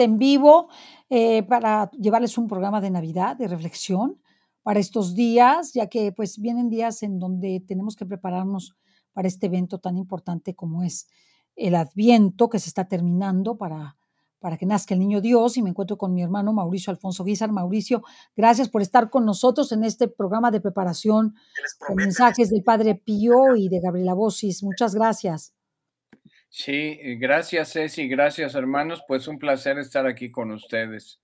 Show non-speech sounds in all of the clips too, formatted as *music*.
en vivo eh, para llevarles un programa de Navidad, de reflexión para estos días, ya que pues vienen días en donde tenemos que prepararnos para este evento tan importante como es el Adviento que se está terminando para, para que nazca el niño Dios y me encuentro con mi hermano Mauricio Alfonso Guizar. Mauricio, gracias por estar con nosotros en este programa de preparación con mensajes del Padre Pío y de Gabriela Bosis. Muchas gracias. Sí, gracias Ceci, gracias hermanos, pues un placer estar aquí con ustedes.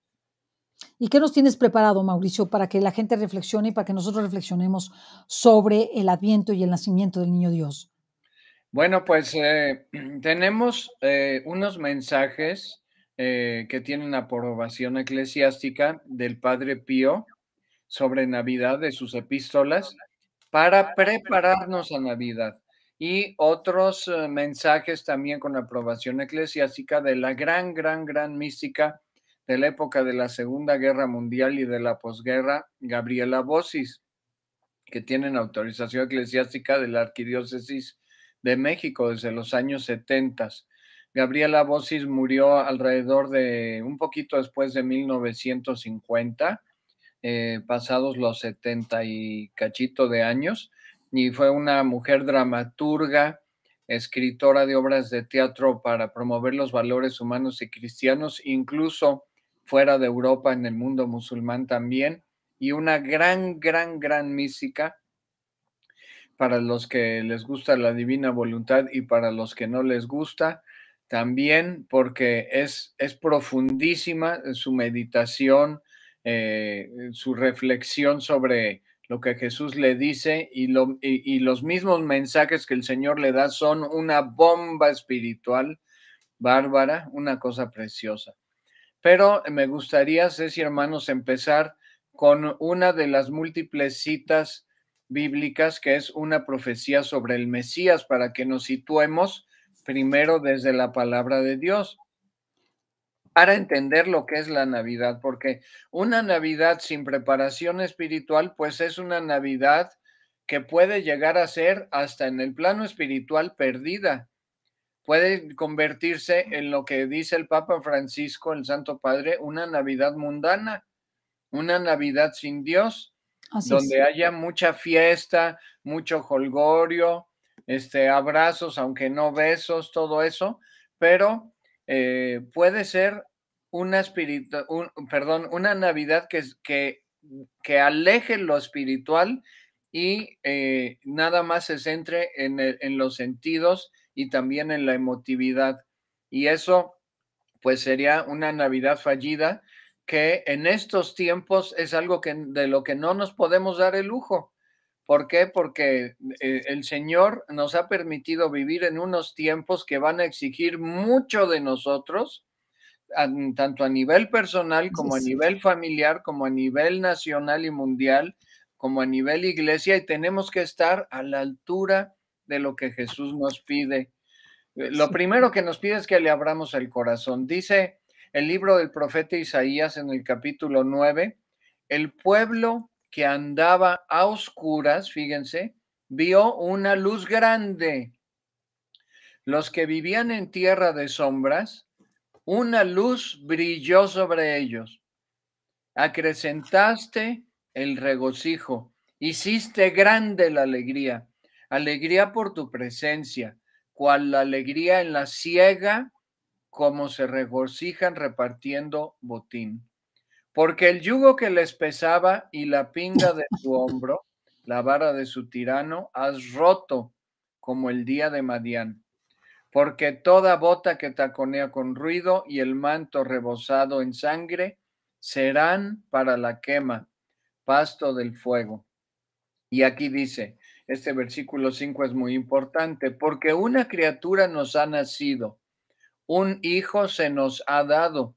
¿Y qué nos tienes preparado, Mauricio, para que la gente reflexione y para que nosotros reflexionemos sobre el adviento y el nacimiento del niño Dios? Bueno, pues eh, *clears throat* tenemos eh, unos mensajes eh, que tienen aprobación eclesiástica del Padre Pío sobre Navidad de sus epístolas para prepararnos a Navidad y otros eh, mensajes también con aprobación eclesiástica de la gran, gran, gran mística de la época de la Segunda Guerra Mundial y de la posguerra, Gabriela Bosis, que tienen autorización eclesiástica de la Arquidiócesis de México desde los años 70. Gabriela Bosis murió alrededor de un poquito después de 1950, eh, pasados los 70 y cachito de años y fue una mujer dramaturga, escritora de obras de teatro para promover los valores humanos y cristianos, incluso fuera de Europa, en el mundo musulmán también, y una gran, gran, gran mística para los que les gusta la divina voluntad y para los que no les gusta, también porque es, es profundísima su meditación, eh, su reflexión sobre lo que Jesús le dice y, y, los mismos mensajes que el Señor le da son una bomba espiritual bárbara, una cosa preciosa. Pero me gustaría, Ceci, hermanos, empezar con una de las múltiples citas bíblicas que es una profecía sobre el Mesías para que nos situemos primero desde la palabra de Dios para entender lo que es la Navidad, porque una Navidad sin preparación espiritual, pues es una Navidad que puede llegar a ser hasta en el plano espiritual perdida. Puede convertirse en lo que dice el Papa Francisco, el Santo Padre, una Navidad mundana, una Navidad sin Dios, donde haya mucha fiesta, mucho holgorio, este, abrazos, aunque no besos, todo eso, pero eh, puede ser una perdón, una Navidad que, que, que, aleje lo espiritual y eh, nada más se centre en, en, los sentidos y también en la emotividad. Y eso, pues sería una Navidad fallida que en estos tiempos es algo que, de lo que no nos podemos dar el lujo. ¿Por qué? Porque eh, el Señor nos ha permitido vivir en unos tiempos que van a exigir mucho de nosotros, tanto a nivel personal como a nivel familiar, como a nivel nacional y mundial, como a nivel iglesia, y tenemos que estar a la altura de lo que Jesús nos pide. Eh, lo primero que nos pide es que le abramos el corazón. Dice el libro del profeta Isaías en el capítulo 9, el pueblo que andaba a oscuras, fíjense, vio una luz grande. Los que vivían en tierra de sombras, una luz brilló sobre ellos. Acrecentaste el regocijo, hiciste grande la alegría, alegría por tu presencia, cual la alegría en la ciega, como se regocijan repartiendo botín. Porque el yugo que les pesaba y la pinga de su *laughs* hombro, la vara de su tirano, has roto como el día de Madián porque toda bota que taconea con ruido y el manto rebosado en sangre serán para la quema, pasto del fuego. Y aquí dice, este versículo 5 es muy importante, porque una criatura nos ha nacido, un hijo se nos ha dado,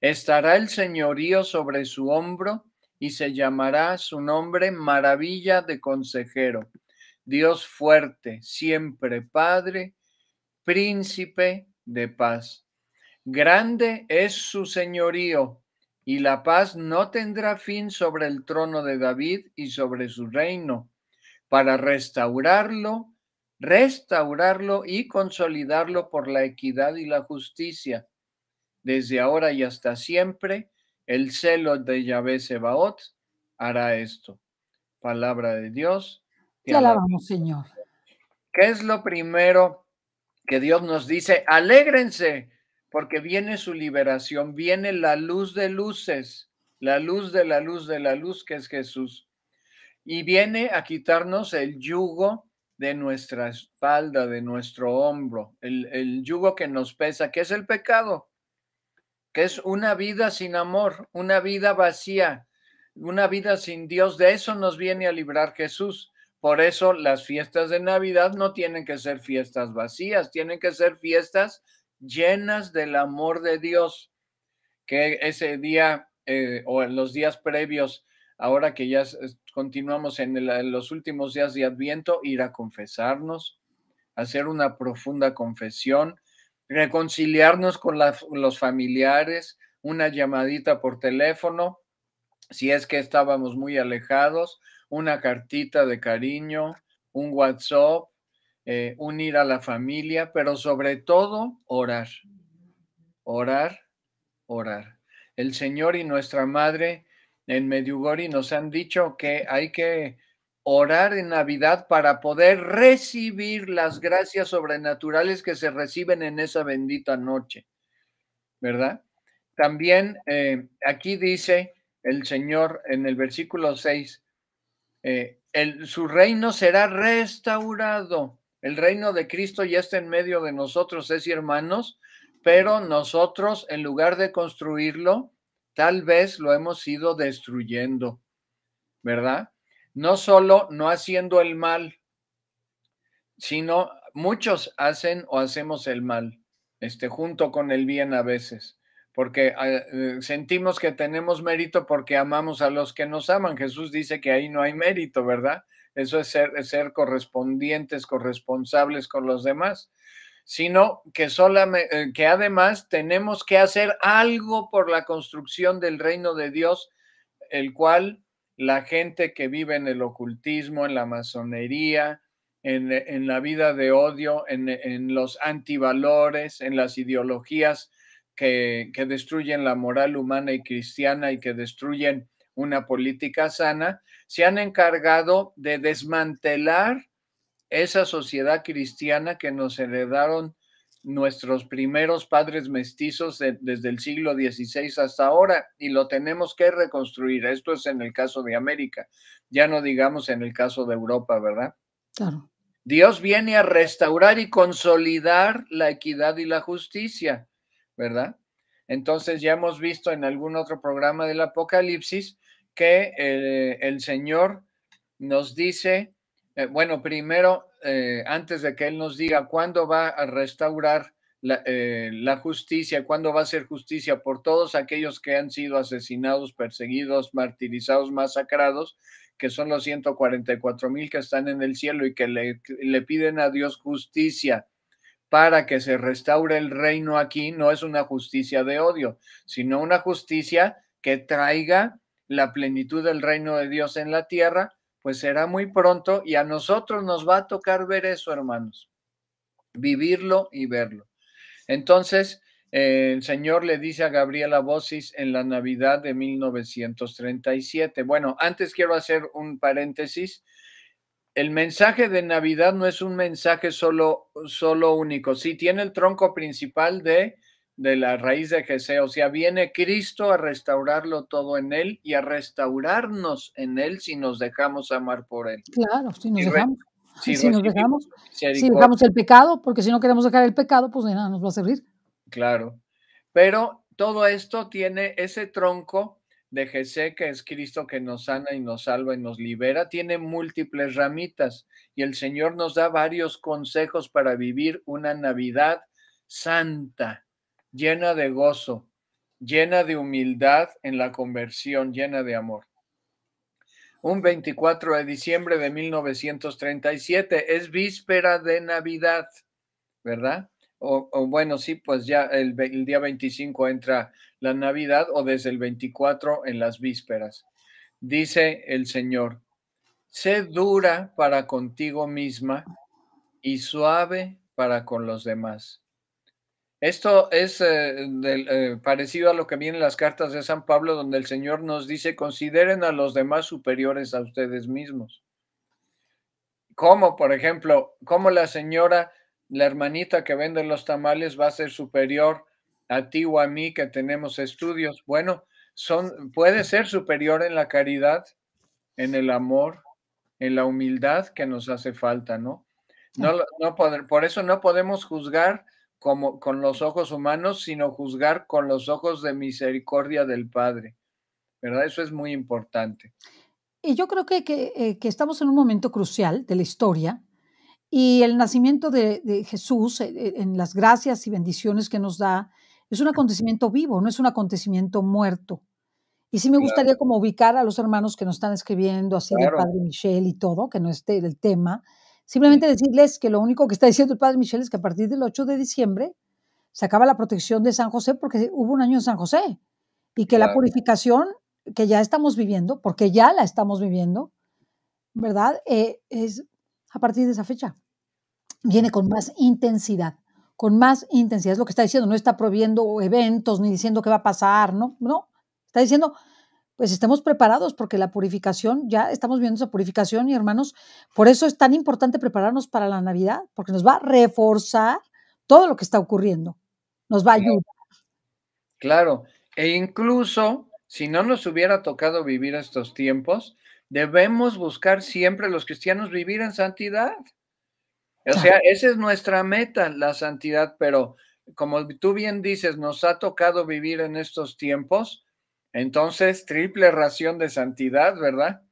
estará el señorío sobre su hombro y se llamará su nombre maravilla de consejero, Dios fuerte, siempre Padre, príncipe de paz. Grande es su señorío, y la paz no tendrá fin sobre el trono de David y sobre su reino, para restaurarlo, restaurarlo y consolidarlo por la equidad y la justicia. Desde ahora y hasta siempre, el celo de Yahvé Sebaot hará esto. Palabra de Dios. Te, Señor. ¿Qué es lo primero que Dios nos dice, alégrense, porque viene su liberación, viene la luz de luces, la luz de la luz de la luz que es Jesús. Y viene a quitarnos el yugo de nuestra espalda, de nuestro hombro, el, yugo que nos pesa, que es el pecado, que es una vida sin amor, una vida vacía, una vida sin Dios. De eso nos viene a librar Jesús. Por eso las fiestas de Navidad no tienen que ser fiestas vacías, tienen que ser fiestas llenas del amor de Dios, que ese día eh, o en los días previos, ahora que ya continuamos en, los últimos días de Adviento, ir a confesarnos, hacer una profunda confesión, reconciliarnos con los familiares, una llamadita por teléfono, si es que estábamos muy alejados, una cartita de cariño, un WhatsApp, eh, unir a la familia, pero sobre todo orar, orar, orar. El Señor y nuestra Madre en Medjugorje nos han dicho que hay que orar en Navidad para poder recibir las gracias sobrenaturales que se reciben en esa bendita noche, ¿verdad? También eh, aquí dice el Señor en el versículo 6, eh, el, su reino será restaurado. El reino de Cristo ya está en medio de nosotros, es y hermanos, pero nosotros en lugar de construirlo, tal vez lo hemos ido destruyendo, ¿verdad? No solo no haciendo el mal, sino muchos hacen o hacemos el mal, este, junto con el bien a veces porque ah, eh, sentimos que tenemos mérito porque amamos a los que nos aman. Jesús dice que ahí no hay mérito, ¿verdad? Eso es ser, ser correspondientes, corresponsables con los demás, sino que, eh, que además tenemos que hacer algo por la construcción del reino de Dios, el cual la gente que vive en el ocultismo, en la masonería, en, la vida de odio, en los antivalores, en las ideologías, que, destruyen la moral humana y cristiana y que destruyen una política sana, se han encargado de desmantelar esa sociedad cristiana que nos heredaron nuestros primeros padres mestizos desde el siglo XVI hasta ahora y lo tenemos que reconstruir. Esto es en el caso de América, ya no digamos en el caso de Europa, ¿verdad? Claro. Dios viene a restaurar y consolidar la equidad y la justicia. ¿verdad? Entonces ya hemos visto en algún otro programa del Apocalipsis que eh, el Señor nos dice, eh, bueno, primero, eh, antes de que Él nos diga cuándo va a restaurar la, justicia, cuándo va a ser justicia por todos aquellos que han sido asesinados, perseguidos, martirizados, masacrados, que son los 144 mil que están en el cielo y que le piden a Dios justicia para que se restaure el reino aquí no es una justicia de odio, sino una justicia que traiga la plenitud del reino de Dios en la tierra, pues será muy pronto y a nosotros nos va a tocar ver eso, hermanos, vivirlo y verlo. Entonces, eh, el Señor le dice a Gabriela Bosis en la Navidad de 1937. Bueno, antes quiero hacer un paréntesis el mensaje de Navidad no es un mensaje solo, solo único. Sí, tiene el tronco principal de, de la raíz de Jesús. O sea, viene Cristo a restaurarlo todo en Él y a restaurarnos en Él si nos dejamos amar por Él. Claro, si nos dejamos. Si, nos dejamos, si dejamos el pecado, porque si no queremos dejar el pecado, pues nada nos va a servir. Claro, pero todo esto tiene ese tronco de Jesús, que es Cristo que nos sana y nos salva y nos libera, tiene múltiples ramitas y el Señor nos da varios consejos para vivir una Navidad santa, llena de gozo, llena de humildad en la conversión, llena de amor. Un 24 de diciembre de 1937 es víspera de Navidad, ¿verdad? o, bueno, sí, pues ya el, día 25 entra la Navidad o desde el 24 en las vísperas. Dice el Señor, sé dura para contigo misma y suave para con los demás. Esto es eh, eh, parecido a lo que viene en las cartas de San Pablo, donde el Señor nos dice, consideren a los demás superiores a ustedes mismos. ¿Cómo, por ejemplo, cómo la señora la hermanita que vende los tamales va a ser superior a ti o a mí que tenemos estudios. Bueno, son, puede ser superior en la caridad, en el amor, en la humildad que nos hace falta, ¿no? No, no por eso no podemos juzgar como, con los ojos humanos, sino juzgar con los ojos de misericordia del Padre. ¿Verdad? Eso es muy importante. Y yo creo que, que eh, estamos en un momento crucial de la historia y el nacimiento de, Jesús, eh, eh, en las gracias y bendiciones que nos da, es un acontecimiento vivo, no es un acontecimiento muerto. Y sí me gustaría como ubicar a los hermanos que nos están escribiendo, así el Padre Michel y todo, que no esté el tema, simplemente decirles que lo único que está diciendo el Padre Michel es que a partir del 8 de diciembre se acaba la protección de San José porque hubo un año en San José y que la purificación que ya estamos viviendo, porque ya la estamos viviendo, ¿verdad? Eh, es, a partir de esa fecha. Viene con más intensidad, con más intensidad. Es lo que está diciendo, no está prohibiendo eventos ni diciendo qué va a pasar, no, no. Está diciendo, pues estemos preparados porque la purificación, ya estamos viendo esa purificación y hermanos, por eso es tan importante prepararnos para la Navidad, porque nos va a reforzar todo lo que está ocurriendo, nos va a ayudar. Claro, e incluso si no nos hubiera tocado vivir estos tiempos, Debemos buscar siempre los cristianos vivir en santidad. O sea, esa es nuestra meta, la santidad, pero como tú bien dices, nos ha tocado vivir en estos tiempos, entonces triple ración de santidad, ¿verdad?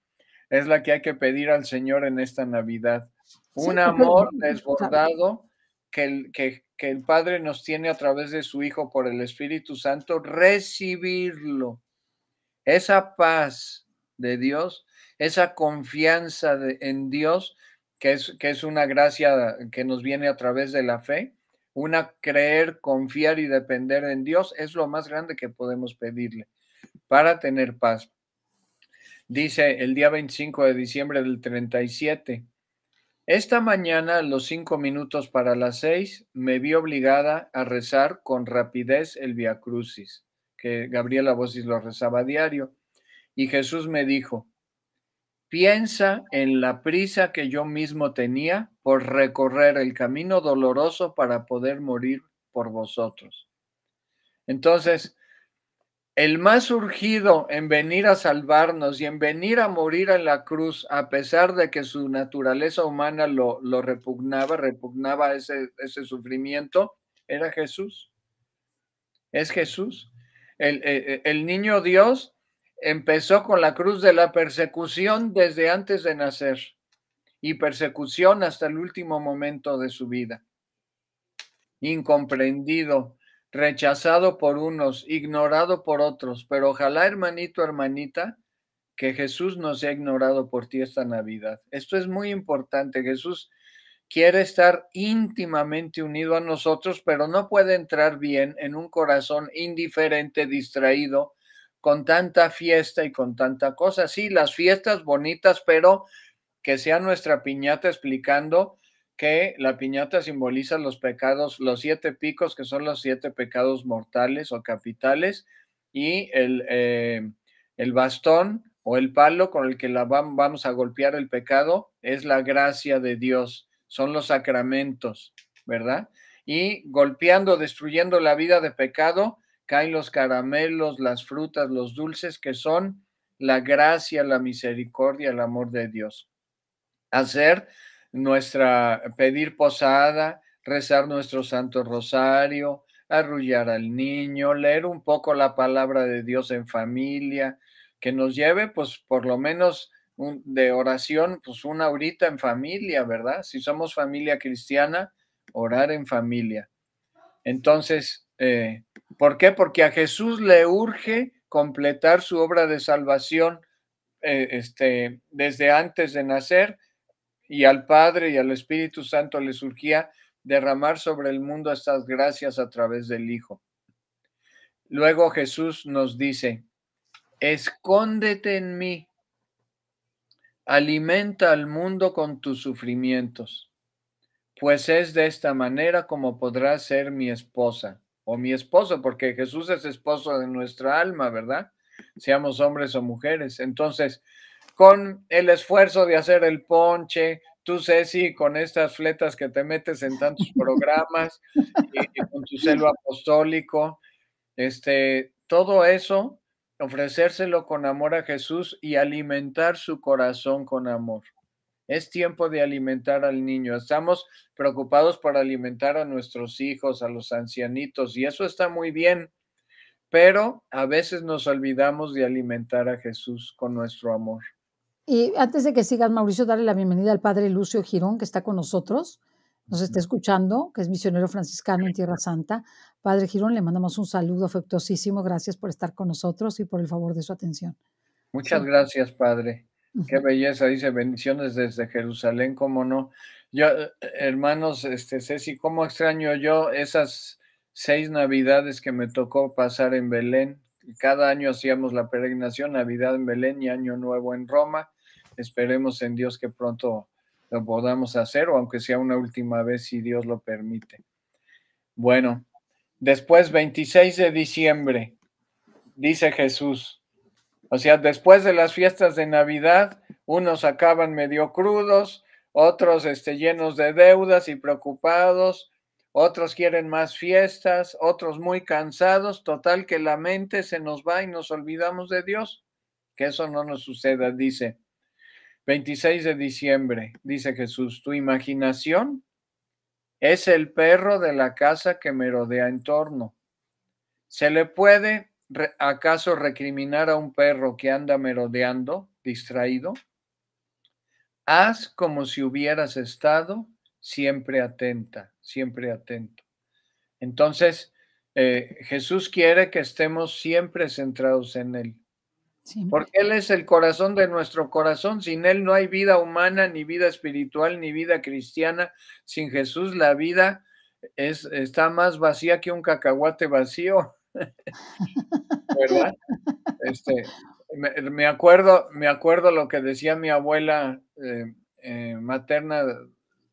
Es la que hay que pedir al Señor en esta Navidad. Un amor *laughs* desbordado que que, que el Padre nos tiene a través de su Hijo por el Espíritu Santo, recibirlo. Esa paz de Dios esa confianza en Dios, que es, que es una gracia que nos viene a través de la fe, una creer, confiar y depender en Dios es lo más grande que podemos pedirle para tener paz. Dice el día 25 de diciembre del 37, esta mañana, los cinco minutos para las seis, me vi obligada a rezar con rapidez el Via Crucis, que Gabriela Bosis lo rezaba a diario. Y Jesús me dijo, Piensa en la prisa que yo mismo tenía por recorrer el camino doloroso para poder morir por vosotros. Entonces, el más urgido en venir a salvarnos y en venir a morir en la cruz, a pesar de que su naturaleza humana lo, repugnaba, repugnaba ese, sufrimiento, era Jesús. Es Jesús. el, eh, eh, el niño Dios empezó con la cruz de la persecución desde antes de nacer y persecución hasta el último momento de su vida. Incomprendido, rechazado por unos, ignorado por otros, pero ojalá hermanito, hermanita, que Jesús no sea ignorado por ti esta Navidad. Esto es muy importante. Jesús quiere estar íntimamente unido a nosotros, pero no puede entrar bien en un corazón indiferente, distraído, con tanta fiesta y con tanta cosa. Sí, las fiestas bonitas, pero que sea nuestra piñata explicando que la piñata simboliza los pecados, los siete picos, que son los siete pecados mortales o capitales, y el, eh, bastón o el palo con el que la vamos a golpear el pecado es la gracia de Dios, son los sacramentos, ¿verdad? Y golpeando, destruyendo la vida de pecado, caen los caramelos, las frutas, los dulces, que son la gracia, la misericordia, el amor de Dios. Hacer nuestra, pedir posada, rezar nuestro Santo Rosario, arrullar al niño, leer un poco la palabra de Dios en familia, que nos lleve pues por lo menos de oración pues una horita en familia, ¿verdad? Si somos familia cristiana, orar en familia. Entonces, eh, ¿Por qué? Porque a Jesús le urge completar su obra de salvación eh, este, desde antes de nacer y al Padre y al Espíritu Santo le surgía derramar sobre el mundo estas gracias a través del Hijo. Luego Jesús nos dice, escóndete en mí, alimenta al mundo con tus sufrimientos, pues es de esta manera como podrás ser mi esposa o mi esposo, porque Jesús es esposo de nuestra alma, ¿verdad? Seamos hombres o mujeres. Entonces, con el esfuerzo de hacer el ponche, tú Ceci, con estas fletas que te metes en tantos *laughs* programas, y, con tu celo apostólico, este, todo eso, ofrecérselo con amor a Jesús y alimentar su corazón con amor. Es tiempo de alimentar al niño. Estamos preocupados por alimentar a nuestros hijos, a los ancianitos, y eso está muy bien, pero a veces nos olvidamos de alimentar a Jesús con nuestro amor. Y antes de que sigas, Mauricio, darle la bienvenida al padre Lucio Girón, que está con nosotros, nos está escuchando, que es misionero franciscano en Tierra Santa. Padre Girón, le mandamos un saludo afectuosísimo. Gracias por estar con nosotros y por el favor de su atención. Muchas gracias, padre. Qué belleza, dice bendiciones desde Jerusalén, cómo no. Yo, eh, hermanos, este Ceci, cómo extraño yo esas seis navidades que me tocó pasar en Belén. Cada año hacíamos la peregrinación, Navidad en Belén y Año Nuevo en Roma. Esperemos en Dios que pronto lo podamos hacer, o aunque sea una última vez, si Dios lo permite. Bueno, después 26 de diciembre, dice Jesús, o sea, después de las fiestas de Navidad, unos acaban medio crudos, otros este, llenos de deudas y preocupados, otros quieren más fiestas, otros muy cansados, total que la mente se nos va y nos olvidamos de Dios. Que eso no nos suceda, dice. 26 de diciembre, dice Jesús, tu imaginación es el perro de la casa que merodea en torno. Se le puede acaso recriminar a un perro que anda merodeando, distraído? Haz como si hubieras estado siempre atenta, siempre atento. Entonces, eh, Jesús quiere que estemos siempre centrados en Él. Porque Él es el corazón de nuestro corazón. Sin Él no hay vida humana, ni vida espiritual, ni vida cristiana. Sin Jesús la vida es, está más vacía que un cacahuate vacío. ¿Verdad? Este, me, acuerdo, me acuerdo lo que decía mi abuela eh, eh, materna,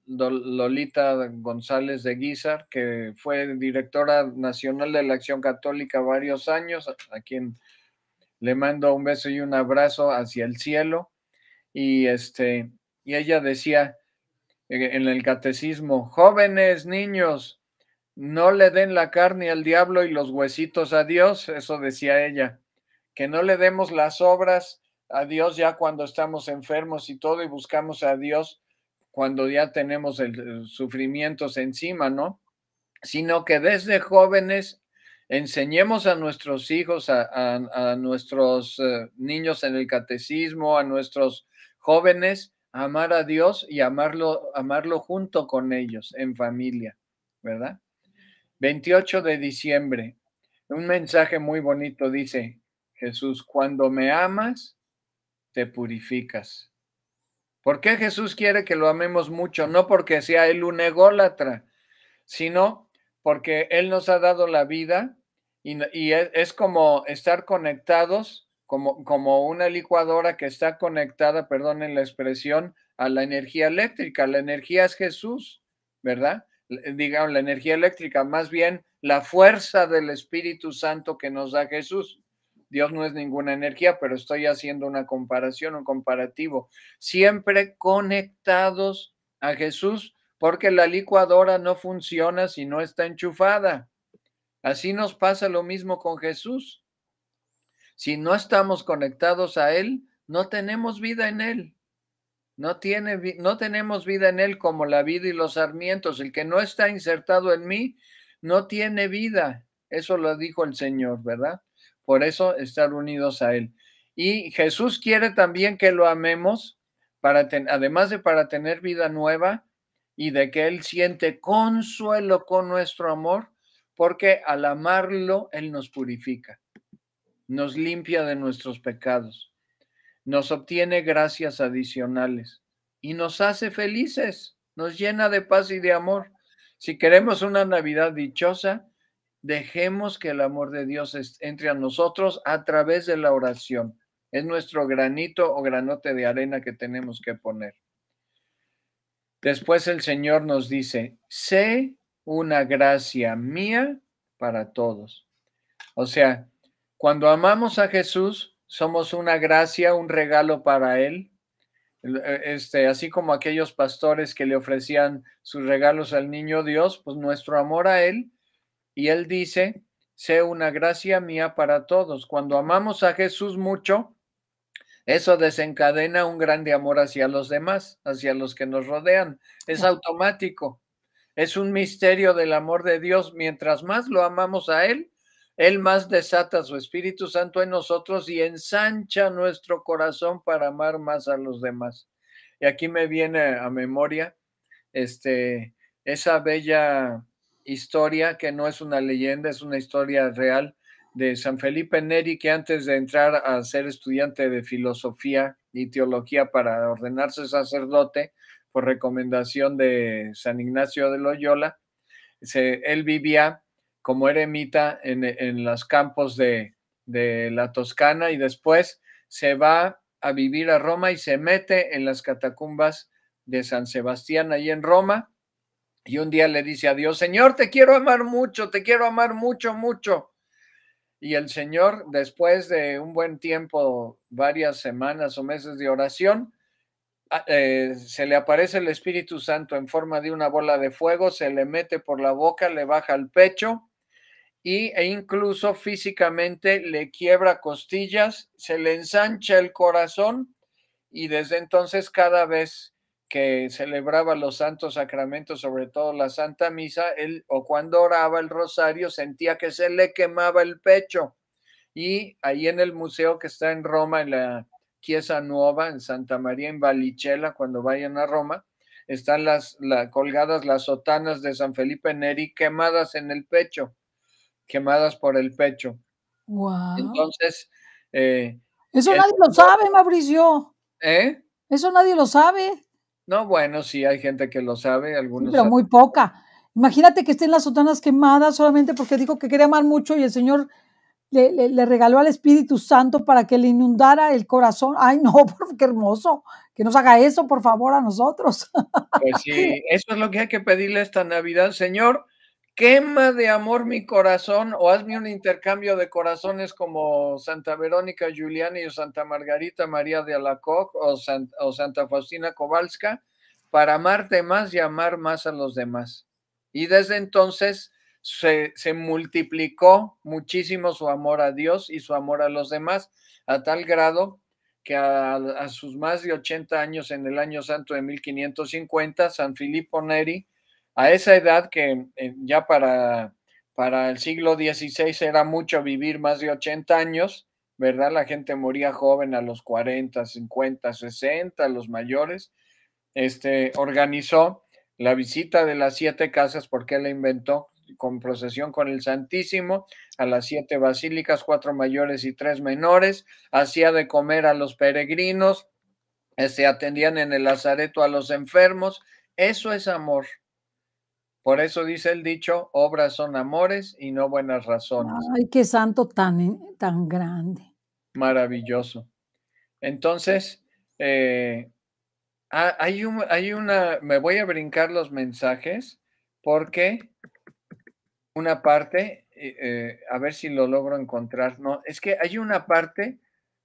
Lolita González de Guizar, que fue directora nacional de la Acción Católica varios años, a quien le mando un beso y un abrazo hacia el cielo. Y, este, y ella decía eh, en el catecismo, jóvenes, niños, no le den la carne al diablo y los huesitos a Dios, eso decía ella, que no le demos las obras a Dios ya cuando estamos enfermos y todo y buscamos a Dios cuando ya tenemos el, sufrimientos encima, ¿no? Sino que desde jóvenes enseñemos a nuestros hijos, a, nuestros eh, niños en el catecismo, a nuestros jóvenes, amar a Dios y amarlo, amarlo junto con ellos, en familia, ¿verdad? 28 de diciembre. Un mensaje muy bonito dice, Jesús, cuando me amas, te purificas. ¿Por qué Jesús quiere que lo amemos mucho? No porque sea él un ególatra, sino porque él nos ha dado la vida y, es como estar conectados, como, como una licuadora que está conectada, perdonen la expresión, a la energía eléctrica. La energía es Jesús, ¿verdad? Eh, digamos, la energía eléctrica, más bien la fuerza del Espíritu Santo que nos da Jesús. Dios no es ninguna energía, pero estoy haciendo una comparación, un comparativo. Siempre conectados a Jesús, porque la licuadora no funciona si no está enchufada. Así nos pasa lo mismo con Jesús. Si no estamos conectados a Él, no tenemos vida en Él. No, tiene, no tenemos vida en él como la vida y los sarmientos. El que no está insertado en mí no tiene vida. Eso lo dijo el Señor, ¿verdad? Por eso estar unidos a él. Y Jesús quiere también que lo amemos, para además de para tener vida nueva y de que él siente consuelo con nuestro amor, porque al amarlo él nos purifica, nos limpia de nuestros pecados nos obtiene gracias adicionales y nos hace felices, nos llena de paz y de amor. Si queremos una Navidad dichosa, dejemos que el amor de Dios entre a nosotros a través de la oración. Es nuestro granito o granote de arena que tenemos que poner. Después el Señor nos dice, sé una gracia mía para todos. O sea, cuando amamos a Jesús, somos una gracia, un regalo para Él. Eh, este, así como aquellos pastores que le ofrecían sus regalos al niño Dios, pues nuestro amor a Él. Y Él dice, sé una gracia mía para todos. Cuando amamos a Jesús mucho, eso desencadena un grande amor hacia los demás, hacia los que nos rodean. Es automático. Es un misterio del amor de Dios. Mientras más lo amamos a Él, él más desata su Espíritu Santo en nosotros y ensancha nuestro corazón para amar más a los demás. Y aquí me viene a memoria este, esa bella historia que no es una leyenda, es una historia real de San Felipe Neri, que antes de entrar a ser estudiante de filosofía y teología para ordenarse sacerdote, por recomendación de San Ignacio de Loyola, se, él vivía como eremita en, los campos de, la Toscana y después se va a vivir a Roma y se mete en las catacumbas de San Sebastián ahí en Roma. Y un día le dice a Dios, Señor, te quiero amar mucho, te quiero amar mucho, mucho. Y el Señor, después de un buen tiempo, varias semanas o meses de oración, ah, eh, se le aparece el Espíritu Santo en forma de una bola de fuego, se le mete por la boca, le baja al pecho y, e incluso físicamente le quiebra costillas, se le ensancha el corazón y desde entonces cada vez que celebraba los santos sacramentos, sobre todo la Santa Misa, él, o cuando oraba el rosario, sentía que se le quemaba el pecho. Y ahí en el museo que está en Roma, en la Chiesa Nueva en Santa María, en Valichela cuando vayan a Roma, están las colgadas las sotanas de San Felipe Neri quemadas en el pecho quemadas por el pecho. Wow. Entonces. Eh, eso nadie lo sabe, Mauricio. ¿Eh? Eso nadie lo sabe. No, bueno, sí, hay gente que lo sabe, algunos. pero muy poca. Imagínate que estén las sotanas quemadas solamente porque dijo que quería amar mucho y el Señor le, regaló al Espíritu Santo para que le inundara el corazón. Ay, no, *laughs* qué hermoso. Que nos haga eso, por favor, a nosotros. Pues sí, *laughs* eso es lo que hay que pedirle esta Navidad. Señor, quema de amor mi corazón o hazme un intercambio de corazones como Santa Verónica Giuliani o Santa Margarita María de Alacoc o, Santa Faustina Kowalska para amarte más y amar más a los demás. Y desde entonces se, multiplicó muchísimo su amor a Dios y su amor a los demás, a tal grado que a, a sus más de 80 años, en el año santo de 1550, San Filippo Neri a esa edad que eh, ya para, para el siglo XVI era mucho vivir más de 80 años, ¿verdad? La gente moría joven a los 40, 50, 60, los mayores. Este, organizó la visita de las siete casas porque la inventó con procesión con el Santísimo, a las siete basílicas, cuatro mayores y tres menores, hacía de comer a los peregrinos, se este, atendían en el lazareto a los enfermos. Eso es amor, por eso dice el dicho, obras son amores y no buenas razones. Ay, qué santo tan, eh, tan grande. Maravilloso. Entonces, eh, hay, hay una, me voy a brincar los mensajes porque una parte, eh, a ver si lo logro encontrar, no, es que hay una parte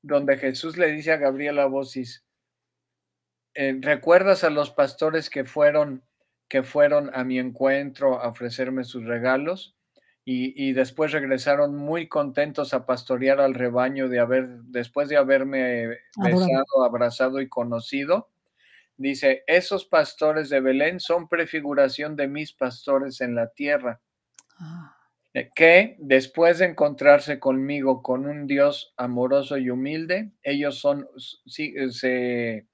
donde Jesús le dice a Gabriela Bosis, ¿recuerdas a los pastores que fueron que fueron a mi encuentro a ofrecerme sus regalos y, después regresaron muy contentos a pastorear al rebaño de haber, después de haberme besado, abrazado y conocido. Dice, esos pastores de Belén son prefiguración de mis pastores en la tierra, ah. eh, que después de encontrarse conmigo, con un Dios amoroso y humilde, ellos son, eh, se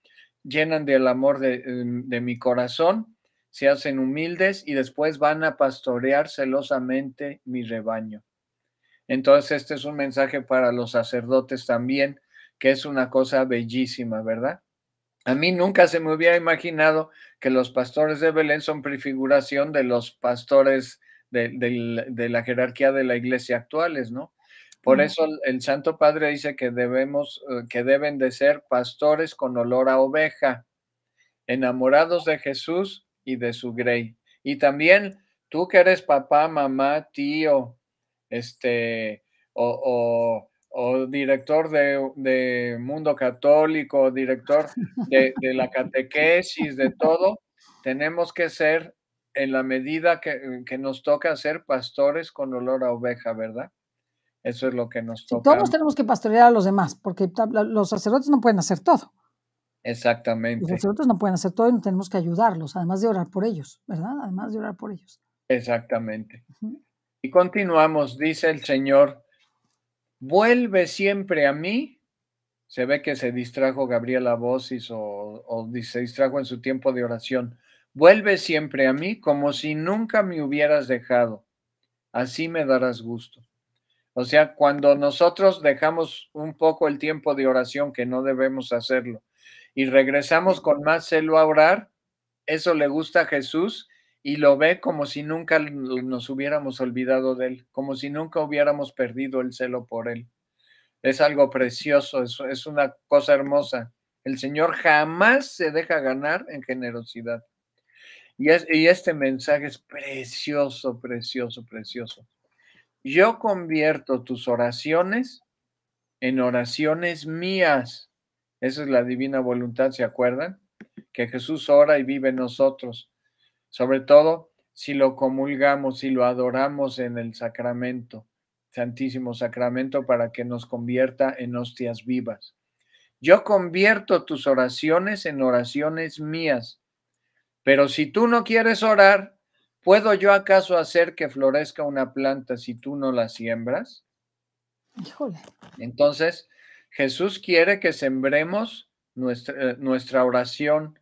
llenan del amor de, eh, de mi corazón se hacen humildes y después van a pastorear celosamente mi rebaño. Entonces este es un mensaje para los sacerdotes también, que es una cosa bellísima, ¿verdad? A mí nunca se me hubiera imaginado que los pastores de Belén son prefiguración de los pastores de, la jerarquía de la iglesia actuales, ¿no? Por eso el Santo Padre dice que debemos, eh, que deben de ser pastores con olor a oveja, enamorados de Jesús y de su Grey. Y también tú que eres papá, mamá, tío, este, o, o, director de, de, Mundo Católico, director de, la catequesis, de todo, tenemos que ser en la medida que, que, nos toca ser pastores con olor a oveja, ¿verdad? Eso es lo que nos toca. todos tenemos que pastorear a los demás, porque los sacerdotes no pueden hacer todo. Exactamente. nosotros no pueden hacer todo y tenemos que ayudarlos, además de orar por ellos, ¿verdad? Además de orar por ellos. Exactamente. Y continuamos, dice el Señor, vuelve siempre a mí. Se ve que se distrajo Gabriela Bosis o, o se distrajo en su tiempo de oración. Vuelve siempre a mí como si nunca me hubieras dejado. Así me darás gusto. O sea, cuando nosotros dejamos un poco el tiempo de oración, que no debemos hacerlo, y regresamos con más celo a orar. Eso le gusta a Jesús y lo ve como si nunca nos hubiéramos olvidado de él, como si nunca hubiéramos perdido el celo por él. Es algo precioso, es, una cosa hermosa. El Señor jamás se deja ganar en generosidad. y este mensaje es precioso, precioso, precioso. Yo convierto tus oraciones en oraciones mías. Esa es la divina voluntad, ¿se acuerdan? Que Jesús ora y vive en nosotros. Sobre todo si lo comulgamos, si lo adoramos en el sacramento, Santísimo Sacramento, para que nos convierta en hostias vivas. Yo convierto tus oraciones en oraciones mías. Pero si tú no quieres orar, ¿puedo yo acaso hacer que florezca una planta si tú no la siembras? Híjole. Entonces, Jesús quiere que sembremos eh, nuestra, oración,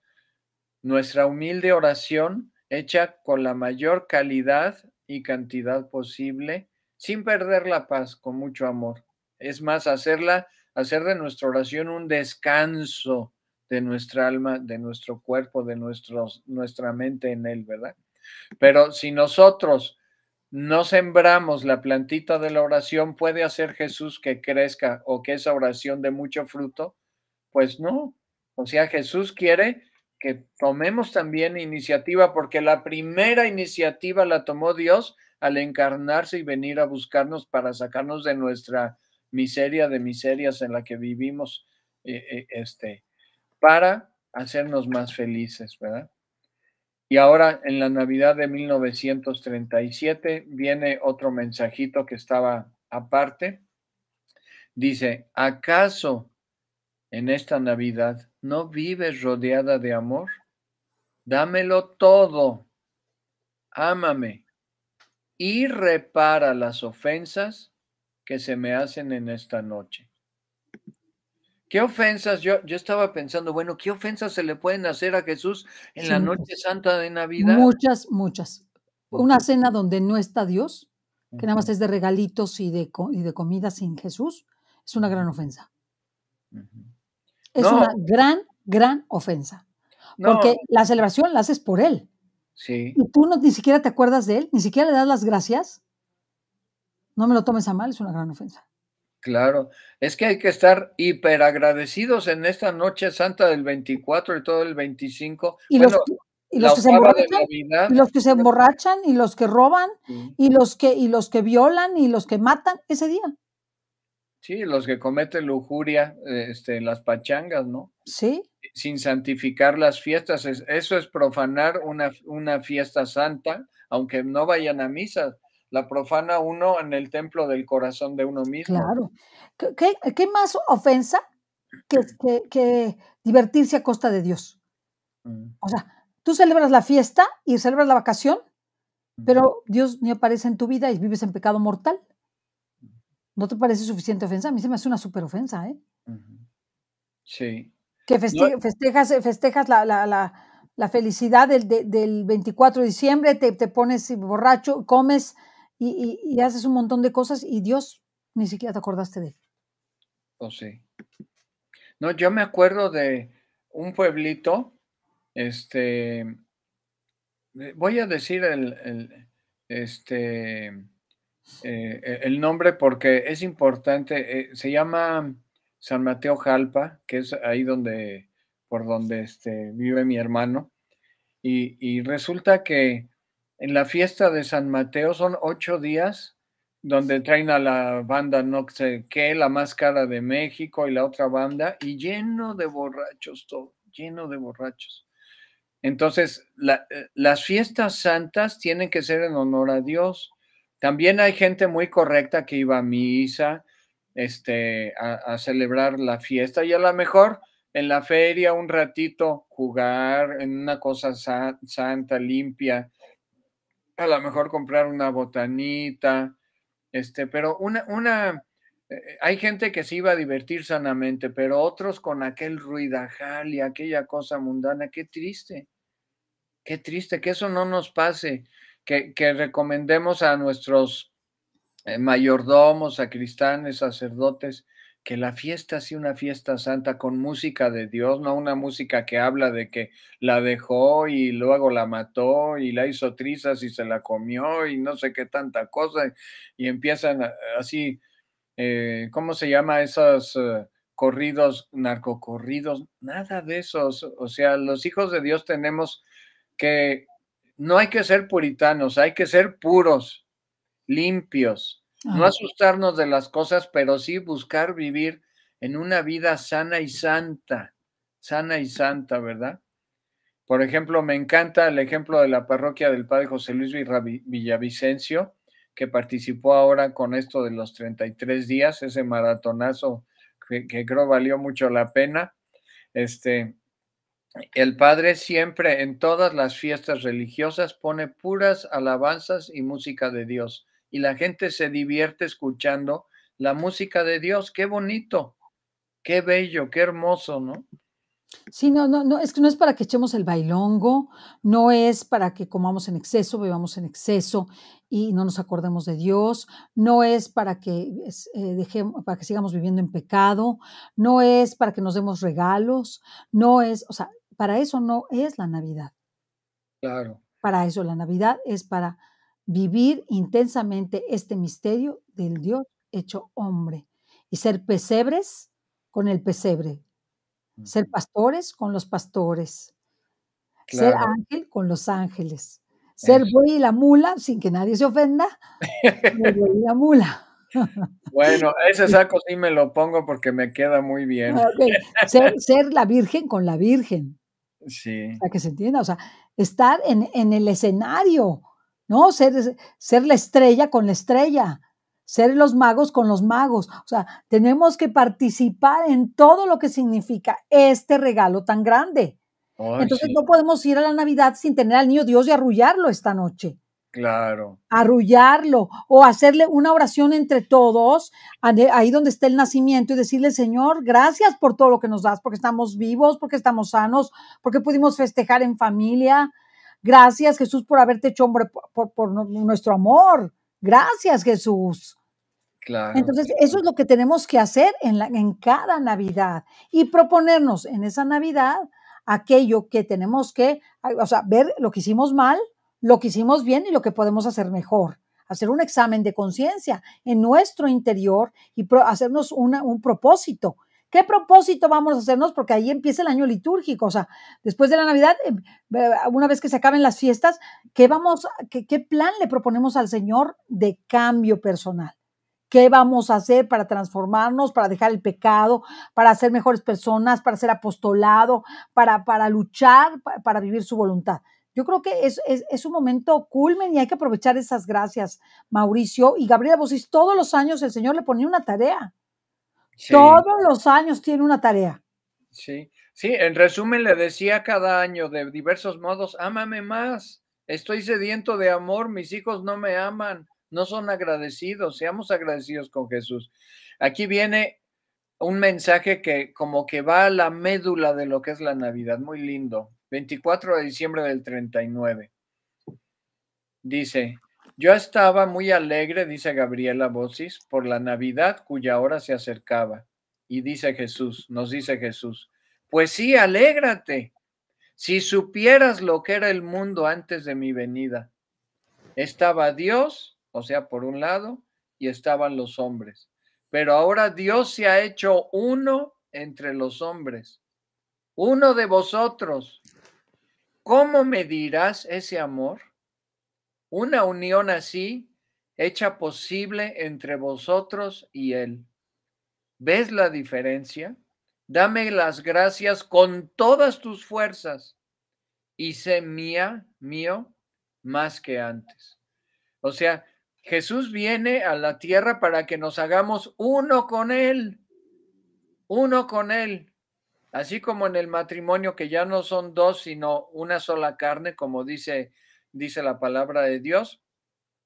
nuestra humilde oración hecha con la mayor calidad y cantidad posible, sin perder la paz, con mucho amor. Es más, hacerla, hacer de nuestra oración un descanso de nuestra alma, de nuestro cuerpo, de nuestra mente en él, ¿verdad? Pero si nosotros no sembramos la plantita de la oración, ¿puede hacer Jesús que crezca o que esa oración dé mucho fruto? Pues no. O sea, Jesús quiere que tomemos también iniciativa, porque la primera iniciativa la tomó Dios al encarnarse y venir a buscarnos para sacarnos de nuestra miseria de miserias en la que vivimos, eh, eh, este, para hacernos más felices, ¿verdad? Y ahora en la Navidad de 1937 viene otro mensajito que estaba aparte. Dice, ¿acaso en esta Navidad no vives rodeada de amor? Dámelo todo, ámame y repara las ofensas que se me hacen en esta noche. ¿Qué ofensas? Yo, yo estaba pensando, bueno, ¿qué ofensas se le pueden hacer a Jesús en la noche santa de Navidad? Muchas, muchas. Una cena donde no está Dios, que nada más es de regalitos y de, y de comida sin Jesús, es una gran ofensa. Es una gran, gran ofensa. Porque la celebración la haces por Él. Sí. Y tú ni siquiera te acuerdas de Él, ni siquiera le das las gracias. No me lo tomes a mal, es una gran ofensa. Claro, es que hay que estar hiper agradecidos en esta noche santa del 24 y todo el 25. Y los, que se los que se emborrachan y los que roban y los que y los que violan y los que matan ese día. Sí, los que cometen lujuria, este, las pachangas, ¿no? Sí. Sin santificar las fiestas, eso es profanar una, una fiesta santa, aunque no vayan a misa la profana uno en el templo del corazón de uno mismo. Claro. ¿Qué, más ofensa *clears throat* que, divertirse a costa de Dios? Mm. O sea, tú celebras la fiesta y celebras la vacación, pero Dios ni aparece en tu vida y vives en pecado mortal. ¿No te parece suficiente ofensa? A mí se me hace una super ofensa, ¿eh? Sí. Que festejas, eh, festejas la, felicidad del, 24 de diciembre, te, te pones borracho, comes y, haces un montón de cosas y Dios ni siquiera te acordaste de él. Oh, sí. No, yo me acuerdo de un pueblito, este, eh, voy a decir el, este, eh, e, el nombre porque es importante, eh, se llama San Mateo Jalpa, que es ahí donde, por donde este, vive mi hermano, y resulta que en la fiesta de San Mateo son ocho días donde traen a la banda no sé qué, la más cara de México y la otra banda, y lleno de borrachos todo, lleno de borrachos. Entonces, eh, las fiestas santas tienen que ser en honor a Dios. También hay gente muy correcta que iba a misa, este, a, celebrar la fiesta y a lo mejor en la feria un ratito jugar en una cosa santa, limpia, a lo mejor comprar una botanita, este, pero una, una, eh, hay gente que se iba a divertir sanamente, pero otros con aquel ruidajal y aquella cosa mundana, qué triste, qué triste, que eso no nos pase, que, que recomendemos a nuestros eh, mayordomos, mayordomos, sacristanes, sacerdotes, que la fiesta sea una fiesta santa con música de Dios, no una música que habla de que la dejó y luego la mató y la hizo trizas y se la comió y no sé qué tanta cosa. Y empiezan así, eh, ¿cómo se llama esos eh, corridos, narcocorridos? Nada de esos. O sea, los hijos de Dios tenemos que, no hay que ser puritanos, hay que ser puros, limpios no asustarnos de las cosas, pero sí buscar vivir en una vida sana y santa, sana y santa, ¿verdad? Por ejemplo, me encanta el ejemplo de la parroquia del padre José Luis Villavicencio, que participó ahora con esto de los 33 días, ese maratonazo que, que creo valió mucho la pena. Este, el padre siempre en todas las fiestas religiosas pone puras alabanzas y música de Dios y la gente se divierte escuchando la música de Dios. Qué bonito, qué bello, qué hermoso, ¿no? Sí, no, no, no, es que no es para que echemos el bailongo, no es para que comamos en exceso, bebamos en exceso y no nos acordemos de Dios, no es para que eh, dejemos, para que sigamos viviendo en pecado, no es para que nos demos regalos, no es, o sea, para eso no es la Navidad. Claro. Para eso la Navidad es para vivir intensamente este misterio del Dios hecho hombre y ser pesebres con el pesebre, ser pastores con los pastores, ser ángel con los ángeles, ser buey la mula, sin que nadie se ofenda, *laughs* la mula. Bueno, ese *laughs* saco sí me lo pongo porque me queda muy bien. Ah, ser, la virgen con la virgen. Sí. Para que se entienda, o sea, estar en, en el escenario, ¿no? Ser, ser la estrella con la estrella, ser los magos con los magos. O sea, tenemos que participar en todo lo que significa este regalo tan grande. Entonces no podemos ir a la Navidad sin tener al niño Dios y arrullarlo esta noche. Claro. Arrullarlo o hacerle una oración entre todos, ahí donde está el nacimiento, y decirle, Señor, gracias por todo lo que nos das, porque estamos vivos, porque estamos sanos, porque pudimos festejar en familia, Gracias, Jesús, por haberte hecho hombre por, nuestro amor. Gracias, Jesús. Claro. Entonces, eso es lo que tenemos que hacer en, la, en cada Navidad y proponernos en esa Navidad aquello que tenemos que, o sea, ver lo que hicimos mal, lo que hicimos bien y lo que podemos hacer mejor. Hacer un examen de conciencia en nuestro interior y hacernos un propósito ¿Qué propósito vamos a hacernos? Porque ahí empieza el año litúrgico, o sea, después de la Navidad, em, eh, una vez que se acaben las fiestas, ¿qué, vamos, qué, plan le proponemos al Señor de cambio personal? ¿Qué vamos a hacer para transformarnos, para dejar el pecado, para ser mejores personas, para ser apostolado, para, para luchar, para, vivir su voluntad? Yo creo que es, un momento culmen y hay que aprovechar esas gracias, Mauricio. Y Gabriela decís, todos los años el Señor le ponía una tarea. Todos los años tiene una tarea. Sí, sí, en resumen le decía cada año de diversos modos, ámame más, estoy sediento de amor, mis hijos no me aman, no son agradecidos, seamos agradecidos con Jesús. Aquí viene un mensaje que como que va a la médula de lo que es la Navidad, muy lindo. 24 de diciembre del 39. Dice, yo estaba muy alegre, dice Gabriela Bosis, por la Navidad cuya hora se acercaba. Y dice Jesús, nos dice Jesús, pues sí, alégrate. Si supieras lo que era el mundo antes de mi venida, estaba Dios, o sea, por un lado, y estaban los hombres. Pero ahora Dios se ha hecho uno entre los hombres, uno de vosotros. ¿Cómo me dirás ese amor? una unión así hecha posible entre vosotros y Él. ¿Ves la diferencia? Dame las gracias con todas tus fuerzas y sé mía, mío, más que antes. O sea, Jesús viene a la tierra para que nos hagamos uno con Él, uno con Él. Así como en el matrimonio, que ya no son dos, sino una sola carne, como dice dice la palabra de Dios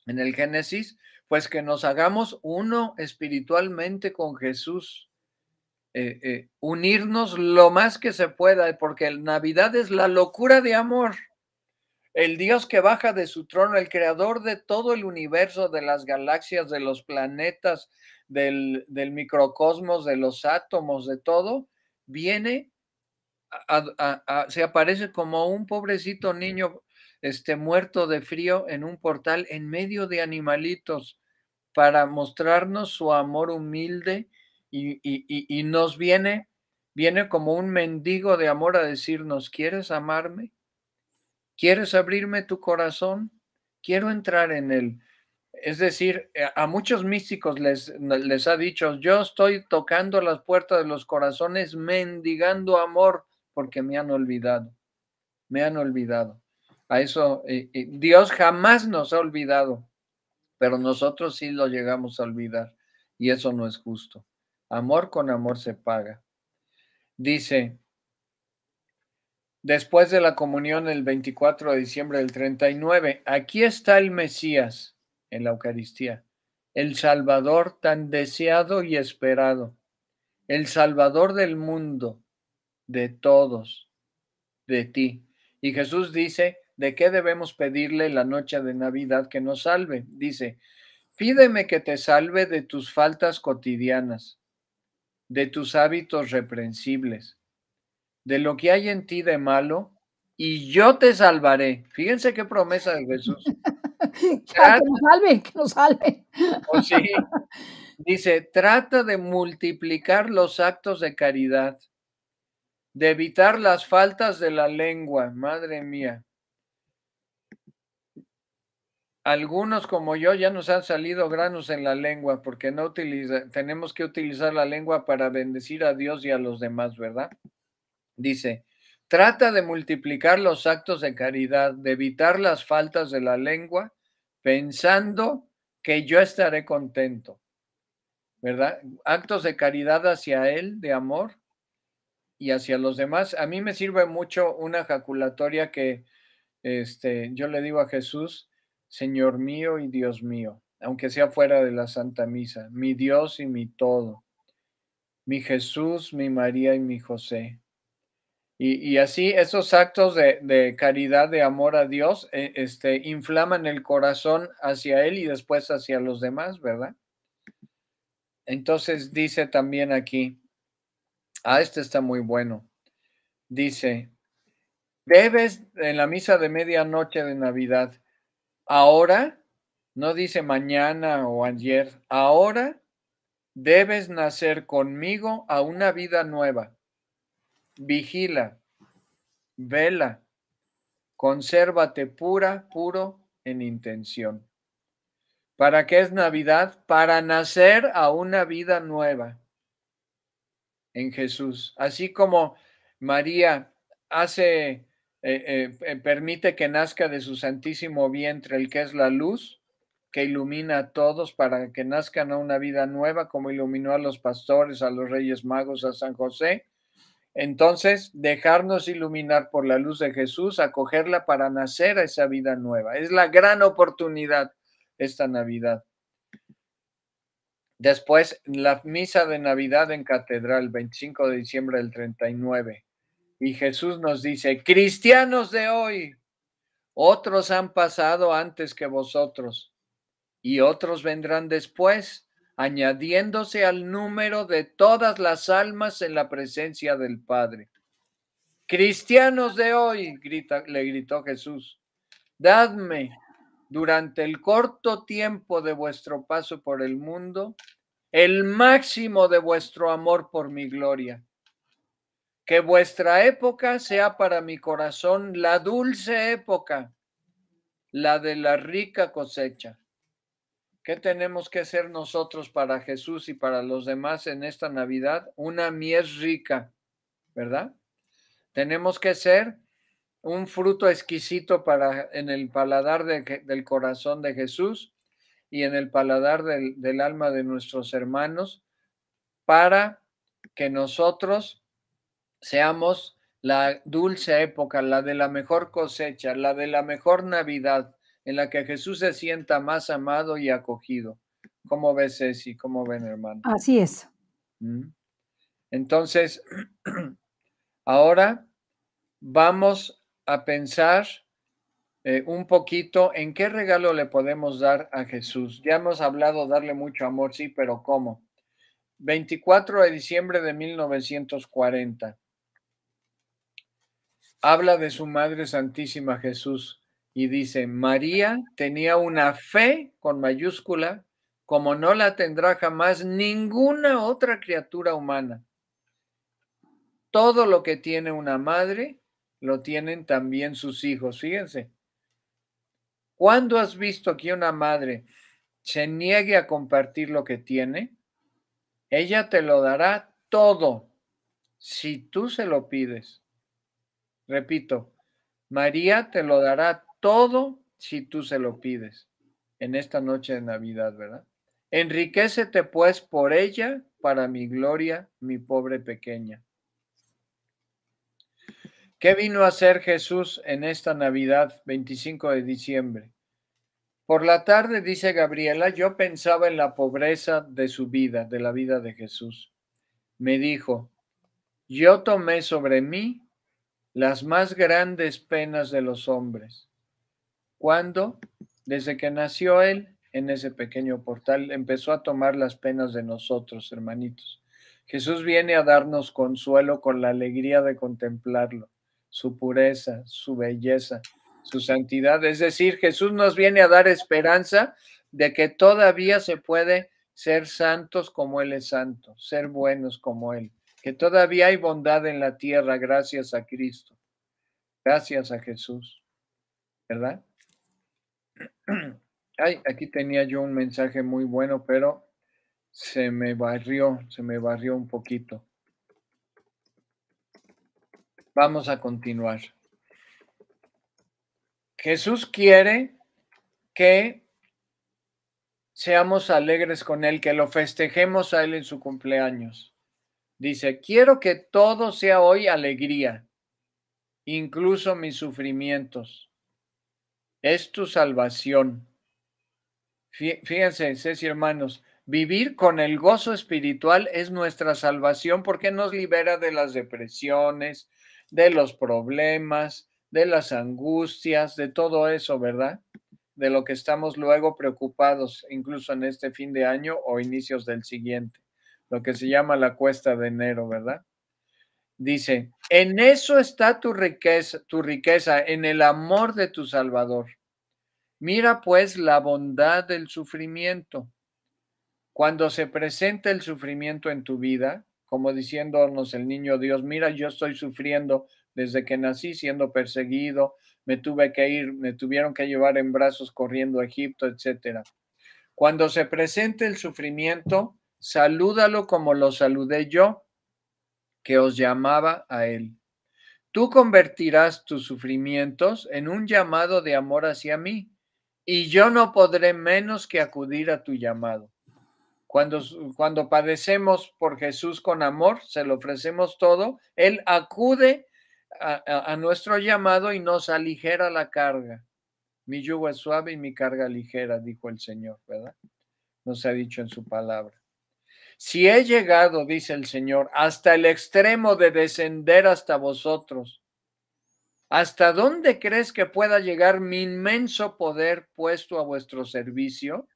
en el Génesis, pues que nos hagamos uno espiritualmente con Jesús, eh, eh, unirnos lo más que se pueda, porque Navidad es la locura de amor. El Dios que baja de su trono, el creador de todo el universo, de las galaxias, de los planetas, del, microcosmos, de los átomos, de todo, viene, se aparece como un pobrecito niño este, muerto de frío en un portal en medio de animalitos para mostrarnos su amor humilde y, nos viene, viene como un mendigo de amor a decirnos, ¿quieres amarme? ¿Quieres abrirme tu corazón? Quiero entrar en él. Es decir, eh, a muchos místicos les, les ha dicho, yo estoy tocando las puertas de los corazones, mendigando amor, porque me han olvidado, me han olvidado. A eso, Dios jamás nos ha olvidado, pero nosotros sí lo llegamos a olvidar y eso no es justo. Amor con amor se paga. Dice, después de la comunión el 24 de diciembre del 39, aquí está el Mesías en la Eucaristía, el Salvador tan deseado y esperado, el Salvador del mundo, de todos, de ti. Y Jesús dice, ¿De qué debemos pedirle la noche de Navidad que nos salve? Dice, pídeme que te salve de tus faltas cotidianas, de tus hábitos reprensibles, de lo que hay en ti de malo, y yo te salvaré. Fíjense qué promesa de Jesús. *laughs* que nos salve, que nos salve. Oh, *laughs* Dice, trata de multiplicar los actos de caridad, de evitar las faltas de la lengua, madre mía, algunos como yo ya nos han salido granos en la lengua porque no utiliza, tenemos que utilizar la lengua para bendecir a Dios y a los demás, ¿verdad? Dice, trata de multiplicar los actos de caridad, de evitar las faltas de la lengua, pensando que yo estaré contento, ¿verdad? Actos de caridad hacia Él, de amor y hacia los demás. A mí me sirve mucho una jaculatoria que este, yo le digo a Jesús, Señor mío y Dios mío, aunque sea fuera de la Santa Misa, mi Dios y mi todo, mi Jesús, mi María y mi José. Y, así esos actos de, caridad, de amor a Dios, eh, este, inflaman el corazón hacia Él y después hacia los demás, ¿verdad? Entonces dice también aquí, ah, este está muy bueno, dice, bebes en la misa de medianoche de Navidad, ahora, no dice mañana o ayer, ahora debes nacer conmigo a una vida nueva. Vigila, vela, consérvate pura, puro en intención. ¿Para qué es Navidad? Para nacer a una vida nueva en Jesús. Así como María hace eh, eh, eh, permite que nazca de su santísimo vientre el que es la luz, que ilumina a todos para que nazcan a una vida nueva, como iluminó a los pastores, a los reyes magos, a San José. Entonces, dejarnos iluminar por la luz de Jesús, acogerla para nacer a esa vida nueva. Es la gran oportunidad esta Navidad. Después, la misa de Navidad en Catedral, 25 de diciembre del 39. Y Jesús nos dice, cristianos de hoy, otros han pasado antes que vosotros y otros vendrán después, añadiéndose al número de todas las almas en la presencia del Padre. Cristianos de hoy, grita, le gritó Jesús, dadme durante el corto tiempo de vuestro paso por el mundo el máximo de vuestro amor por mi gloria. Que vuestra época sea para mi corazón la dulce época, la de la rica cosecha. ¿Qué tenemos que hacer nosotros para Jesús y para los demás en esta Navidad? Una mies rica, ¿verdad? Tenemos que ser un fruto exquisito para en el paladar del corazón de Jesús y en el paladar del alma de nuestros hermanos para que nosotros Seamos la dulce época, la de la mejor cosecha, la de la mejor Navidad, en la que Jesús se sienta más amado y acogido. ¿Cómo ves, Ceci? ¿Cómo ven, hermano? Así es. Mm. Entonces, *clears throat* ahora vamos a pensar eh, un poquito en qué regalo le podemos dar a Jesús. Ya hemos hablado darle mucho amor, sí, pero ¿cómo? 24 de diciembre de 1940 habla de su Madre Santísima Jesús y dice, María tenía una fe con mayúscula como no la tendrá jamás ninguna otra criatura humana. Todo lo que tiene una madre lo tienen también sus hijos. Fíjense, Cuando has visto que una madre se niegue a compartir lo que tiene? Ella te lo dará todo si tú se lo pides. Repito, María te lo dará todo si tú se lo pides en esta noche de Navidad, ¿verdad? Enriquecete pues por ella para mi gloria, mi pobre pequeña. ¿Qué vino a hacer Jesús en esta Navidad 25 de diciembre? Por la tarde, dice Gabriela, yo pensaba en la pobreza de su vida, de la vida de Jesús. Me dijo, yo tomé sobre mí las más grandes penas de los hombres. ¿Cuándo? Desde que nació Él en ese pequeño portal, empezó a tomar las penas de nosotros, hermanitos. Jesús viene a darnos consuelo con la alegría de contemplarlo, su pureza, su belleza, su santidad. Es decir, Jesús nos viene a dar esperanza de que todavía se puede ser santos como Él es santo, ser buenos como Él que todavía hay bondad en la tierra gracias a Cristo, gracias a Jesús, ¿verdad? *clears throat* Ay, aquí tenía yo un mensaje muy bueno, pero se me barrió, se me barrió un poquito. Vamos a continuar. Jesús quiere que seamos alegres con Él, que lo festejemos a Él en su cumpleaños. Dice, quiero que todo sea hoy alegría, incluso mis sufrimientos. Es tu salvación. Fíjense, Ceci, hermanos, vivir con el gozo espiritual es nuestra salvación porque nos libera de las depresiones, de los problemas, de las angustias, de todo eso, ¿verdad? De lo que estamos luego preocupados, incluso en este fin de año o inicios del siguiente lo que se llama la cuesta de enero, ¿verdad? Dice, en eso está tu riqueza, tu riqueza, en el amor de tu Salvador. Mira pues la bondad del sufrimiento. Cuando se presenta el sufrimiento en tu vida, como diciéndonos el niño Dios, mira, yo estoy sufriendo desde que nací siendo perseguido, me tuve que ir, me tuvieron que llevar en brazos corriendo a Egipto, etc. Cuando se presente el sufrimiento, salúdalo como lo saludé yo, que os llamaba a él. Tú convertirás tus sufrimientos en un llamado de amor hacia mí, y yo no podré menos que acudir a tu llamado. Cuando, cuando padecemos por Jesús con amor, se lo ofrecemos todo, Él acude a, a nuestro llamado y nos aligera la carga. Mi yugo es suave y mi carga ligera, dijo el Señor, ¿verdad? Nos ha dicho en su palabra. Si he llegado, dice el Señor, hasta el extremo de descender hasta vosotros, ¿hasta dónde crees que pueda llegar mi inmenso poder puesto a vuestro servicio?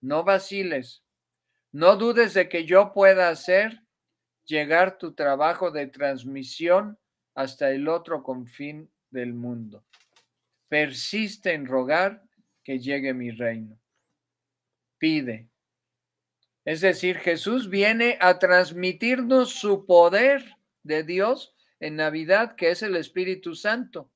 No vaciles, no dudes de que yo pueda hacer llegar tu trabajo de transmisión hasta el otro confín del mundo. Persiste en rogar que llegue mi reino. Pide, es decir, Jesús viene a transmitirnos su poder de Dios en Navidad, que es el Espíritu Santo.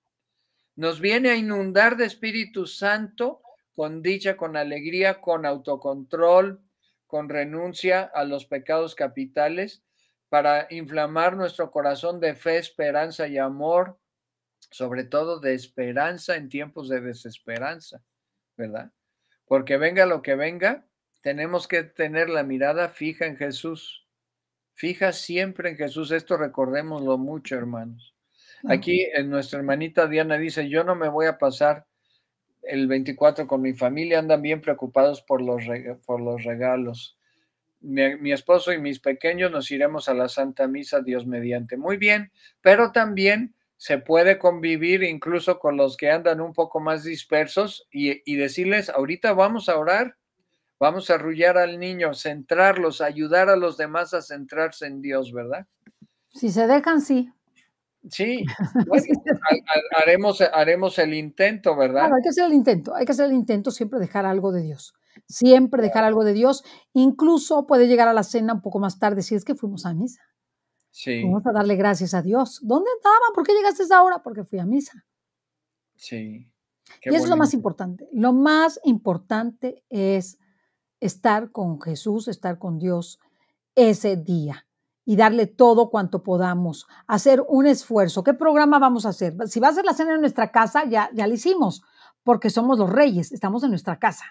Nos viene a inundar de Espíritu Santo con dicha, con alegría, con autocontrol, con renuncia a los pecados capitales, para inflamar nuestro corazón de fe, esperanza y amor, sobre todo de esperanza en tiempos de desesperanza, ¿verdad? Porque venga lo que venga, tenemos que tener la mirada fija en Jesús, fija siempre en Jesús. Esto recordémoslo mucho, hermanos. Aquí en nuestra hermanita Diana dice, yo no me voy a pasar el 24 con mi familia, andan bien preocupados por los, por los regalos. Mi, esposo y mis pequeños nos iremos a la Santa Misa, Dios mediante. Muy bien, pero también se puede convivir incluso con los que andan un poco más dispersos y, y decirles, ahorita vamos a orar, Vamos a arrullar al niño, centrarlos, ayudar a los demás a centrarse en Dios, ¿verdad? Si se dejan, sí. Sí, *laughs* haremos, haremos el intento, ¿verdad? hay que hacer el intento, hay que hacer el intento siempre dejar algo de Dios, siempre dejar algo de Dios, incluso puede llegar a la cena un poco más tarde si es que fuimos a misa. Sí. Vamos a darle gracias a Dios. ¿Dónde andaba? ¿Por qué llegaste esa hora? Porque fui a misa. Sí. y eso es lo más importante. Lo más importante es estar con Jesús, estar con Dios ese día y darle todo cuanto podamos, hacer un esfuerzo. ¿Qué programa vamos a hacer? Si va a ser la cena en nuestra casa, ya, ya la hicimos, porque somos los reyes, estamos en nuestra casa.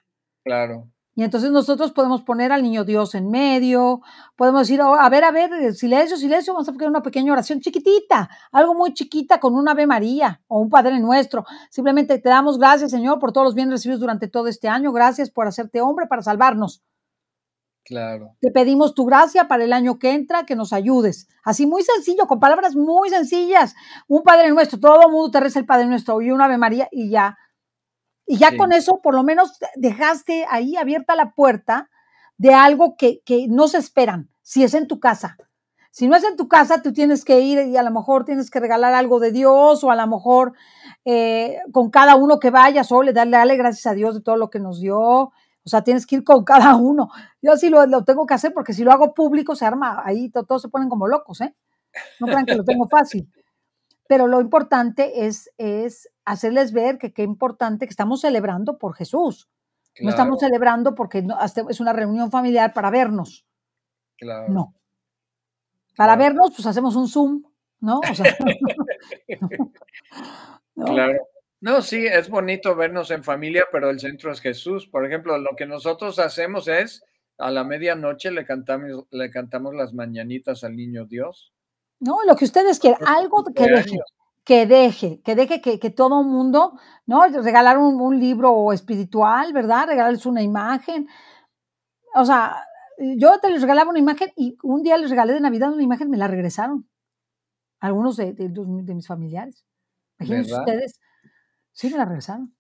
Claro. Y entonces nosotros podemos poner al niño Dios en medio, podemos decir, oh, a ver, a ver, silencio, silencio, vamos a poner una pequeña oración chiquitita, algo muy chiquita con un Ave María o un Padre Nuestro. Simplemente te damos gracias, Señor, por todos los bienes recibidos durante todo este año. Gracias por hacerte hombre para salvarnos. Claro. Te pedimos tu gracia para el año que entra, que nos ayudes. Así muy sencillo, con palabras muy sencillas. Un Padre Nuestro, todo el mundo te reza el Padre Nuestro y un Ave María y ya y ya con eso, por lo menos, dejaste ahí abierta la puerta de algo que, no se esperan, si es en tu casa. Si no es en tu casa, tú tienes que ir y a lo mejor tienes que regalar algo de Dios o a lo mejor eh, con cada uno que vaya, solo le darle, gracias a Dios de todo lo que nos dio. O sea, tienes que ir con *laughs* cada uno. Yo sí lo, tengo que hacer porque si lo hago público se arma, ahí todos se ponen como locos, ¿eh? No crean que lo tengo fácil. Pero lo importante es, es hacerles ver que qué importante que estamos celebrando por Jesús. No estamos celebrando porque es una reunión familiar para vernos. Claro. No. Para vernos, pues hacemos un Zoom, *laughs* ¿no? Claro. No, sí, es bonito vernos en familia, pero el centro es Jesús. Por ejemplo, lo que nosotros hacemos es a la medianoche le cantamos, le cantamos las mañanitas al niño Dios. No, lo que ustedes quieran, algo que que deje, que deje que, que todo mundo, ¿no? Regalar un, un, libro espiritual, ¿verdad? Regalarles una imagen. O sea, yo te les regalaba una imagen y un día les regalé de Navidad una imagen, me la regresaron. Algunos de, mis familiares. Imagínense ustedes. Sí, me la regresaron.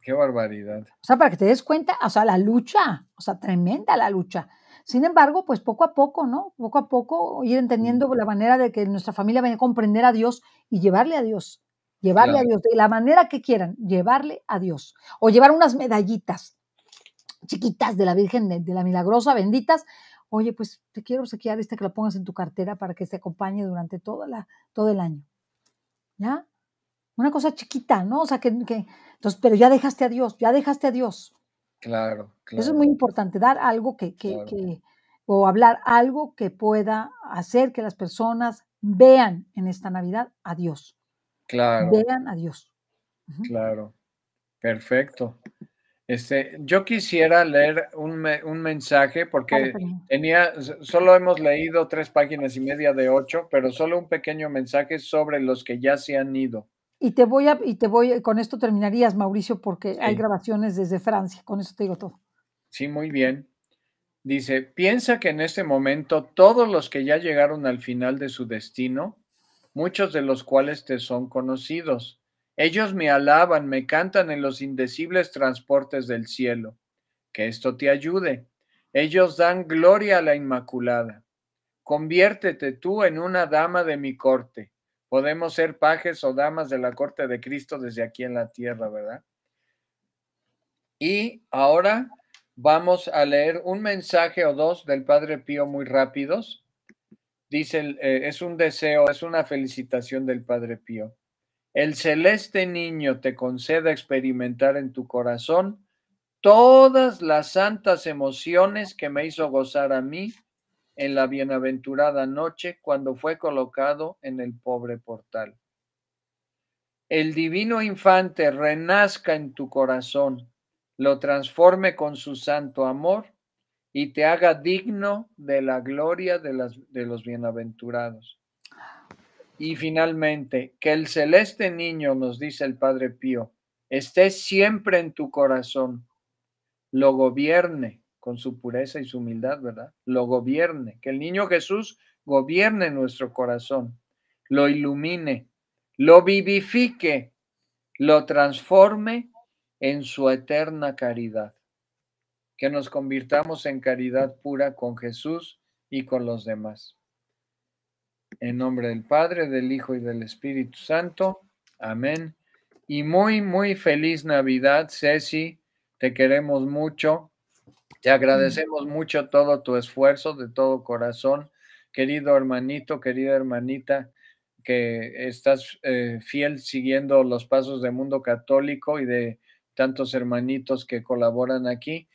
Qué barbaridad. O sea, para que te des cuenta, o sea, la lucha, o sea, tremenda la lucha. Sin embargo, pues poco a poco, ¿no? Poco a poco ir entendiendo la manera de que nuestra familia vaya a comprender a Dios y llevarle a Dios, llevarle a Dios, de la manera que quieran, llevarle a Dios. O llevar unas medallitas chiquitas de la Virgen de, la Milagrosa, benditas. Oye, pues te quiero obsequiar este que la pongas en tu cartera para que te acompañe durante toda la, todo el año. ¿Ya? Una cosa chiquita, ¿no? O sea, que, que entonces, pero ya dejaste a Dios, ya dejaste a Dios. Claro, claro. Eso es muy importante, dar algo que, que, que, o hablar algo que pueda hacer que las personas vean en esta Navidad a Dios. Claro. Vean a Dios. Claro. Perfecto. Este, yo quisiera leer un, mensaje porque tenía, solo hemos leído tres páginas y media de ocho, pero solo un pequeño mensaje sobre los que ya se han ido. Y te voy a, y te voy, con esto terminarías, Mauricio, porque hay grabaciones desde Francia, con eso te digo todo. Sí, muy bien. Dice, piensa que en este momento todos los que ya llegaron al final de su destino, muchos de los cuales te son conocidos, ellos me alaban, me cantan en los indecibles transportes del cielo. Que esto te ayude. Ellos dan gloria a la Inmaculada. Conviértete tú en una dama de mi corte, podemos ser pajes o damas de la corte de Cristo desde aquí en la tierra, ¿verdad? Y ahora vamos a leer un mensaje o dos del Padre Pío muy rápidos. Dice, eh, es un deseo, es una felicitación del Padre Pío. El celeste niño te conceda experimentar en tu corazón todas las santas emociones que me hizo gozar a mí en la bienaventurada noche cuando fue colocado en el pobre portal. El divino infante renazca en tu corazón, lo transforme con su santo amor y te haga digno de la gloria de, los bienaventurados. Y finalmente, que el celeste niño, nos dice el Padre Pío, esté siempre en tu corazón, lo gobierne, con su pureza y su humildad, ¿verdad? Lo gobierne, que el niño Jesús gobierne nuestro corazón, lo ilumine, lo vivifique, lo transforme en su eterna caridad. Que nos convirtamos en caridad pura con Jesús y con los demás. En nombre del Padre, del Hijo y del Espíritu Santo. Amén. Y muy, muy feliz Navidad, Ceci. Te queremos mucho te mm. agradecemos mucho todo tu esfuerzo de todo corazón, querido hermanito, querida hermanita, que estás eh, fiel siguiendo los pasos del mundo católico y de tantos hermanitos que colaboran aquí,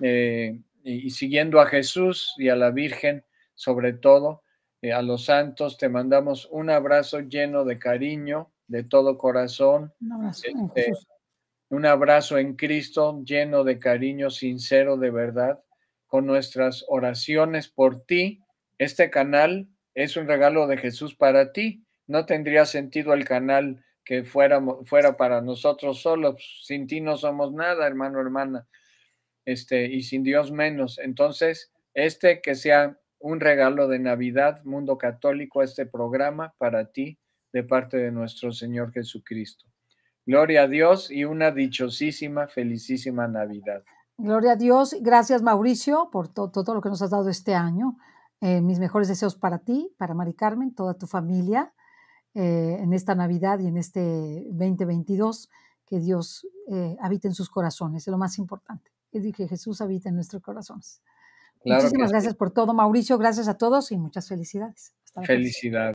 eh, y, siguiendo a Jesús y a la Virgen, sobre todo, eh, a los santos, te mandamos un abrazo lleno de cariño, de todo corazón. Un abrazo, este, un abrazo en Cristo lleno de cariño sincero de verdad, con nuestras oraciones por ti. Este canal es un regalo de Jesús para ti. No tendría sentido el canal que fuera, fuera para nosotros solos. Sin ti no somos nada, hermano, hermana. Este, y sin Dios menos. Entonces, este que sea un regalo de Navidad, mundo católico, este programa para ti, de parte de nuestro Señor Jesucristo. Gloria a Dios y una dichosísima, felicísima Navidad. Gloria a Dios. Gracias, Mauricio, por todo lo que nos has dado este año. Eh, mis mejores deseos para ti, para Mari Carmen, toda tu familia, eh, en esta Navidad y en este 2022. Que Dios eh, habite en sus corazones, es lo más importante. Es que Jesús habite en nuestros corazones. Muchísimas gracias por todo, Mauricio. Gracias a todos y muchas felicidades. Hasta felicidades.